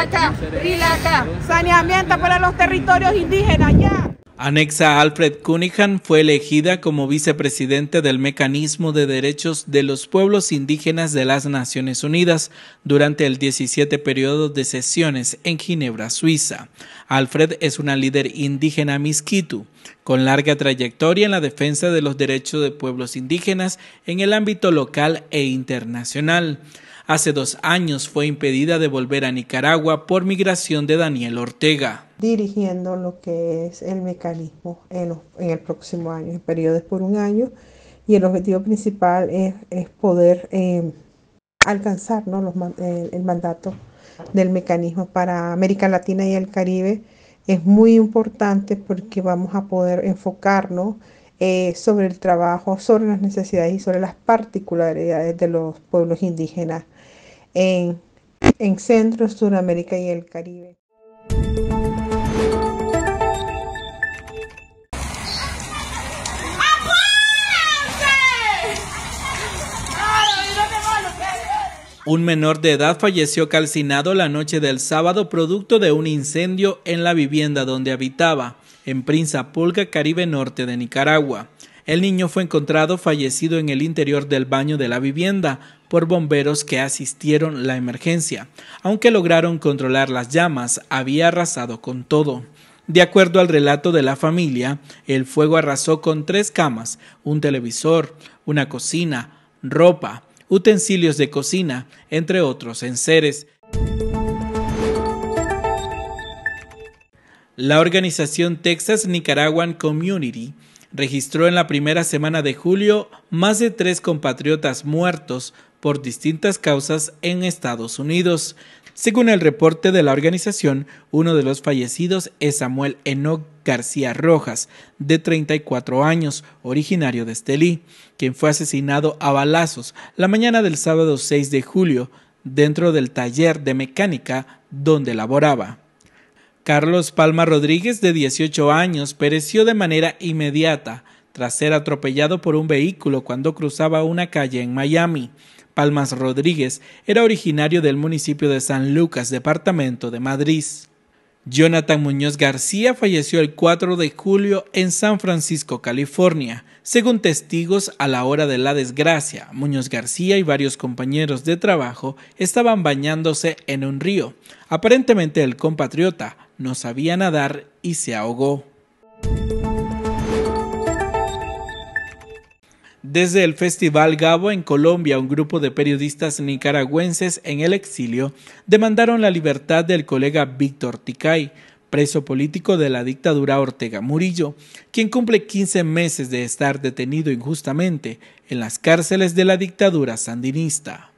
Rilaca, Rilaca, saneamiento para los territorios indígenas, ya anexa Alfred Cunningham, fue elegida como vicepresidente del Mecanismo de Derechos de los Pueblos Indígenas de las Naciones Unidas durante el 17 periodo de sesiones en Ginebra, Suiza. Alfred es una líder indígena misquitu, con larga trayectoria en la defensa de los derechos de pueblos indígenas en el ámbito local e internacional. Hace dos años fue impedida de volver a Nicaragua por migración de Daniel Ortega dirigiendo lo que es el mecanismo en, el próximo año. en periodos por un año y el objetivo principal es, poder em, alcanzar el, mandato del mecanismo para América Latina y el Caribe. Es muy importante porque vamos a poder enfocarnos eh, sobre el trabajo, sobre las necesidades y sobre las particularidades de los pueblos indígenas en, en Centro, Sudamérica y el Caribe. Un menor de edad falleció calcinado la noche del sábado producto de un incendio en la vivienda donde habitaba, en Prinza Pulga, Caribe Norte de Nicaragua. El niño fue encontrado fallecido en el interior del baño de la vivienda por bomberos que asistieron la emergencia. Aunque lograron controlar las llamas, había arrasado con todo. De acuerdo al relato de la familia, el fuego arrasó con tres camas, un televisor, una cocina, ropa, utensilios de cocina, entre otros enseres. La organización Texas Nicaraguan Community registró en la primera semana de julio más de tres compatriotas muertos por distintas causas en Estados Unidos. Según el reporte de la organización, uno de los fallecidos es Samuel Enoch García Rojas, de 34 años, originario de Estelí, quien fue asesinado a balazos la mañana del sábado 6 de julio dentro del taller de mecánica donde laboraba. Carlos Palma Rodríguez, de 18 años, pereció de manera inmediata tras ser atropellado por un vehículo cuando cruzaba una calle en Miami. Palmas Rodríguez era originario del municipio de San Lucas, departamento de Madrid. Jonathan Muñoz García falleció el 4 de julio en San Francisco, California. Según testigos, a la hora de la desgracia, Muñoz García y varios compañeros de trabajo estaban bañándose en un río. Aparentemente el compatriota no sabía nadar y se ahogó. Desde el Festival Gabo en Colombia, un grupo de periodistas nicaragüenses en el exilio demandaron la libertad del colega Víctor Ticay, preso político de la dictadura Ortega Murillo, quien cumple 15 meses de estar detenido injustamente en las cárceles de la dictadura sandinista.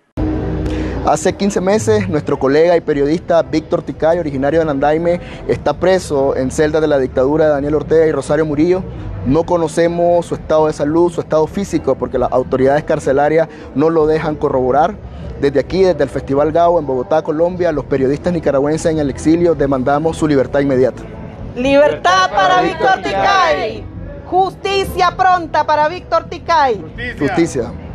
Hace 15 meses, nuestro colega y periodista Víctor Ticay, originario de Nandaime, está preso en celda de la dictadura de Daniel Ortega y Rosario Murillo no conocemos su estado de salud, su estado físico, porque las autoridades carcelarias no lo dejan corroborar. Desde aquí, desde el Festival Gao en Bogotá, Colombia, los periodistas nicaragüenses en el exilio demandamos su libertad inmediata. Libertad para Víctor Ticay. Justicia pronta para Víctor Ticay. Justicia. Justicia.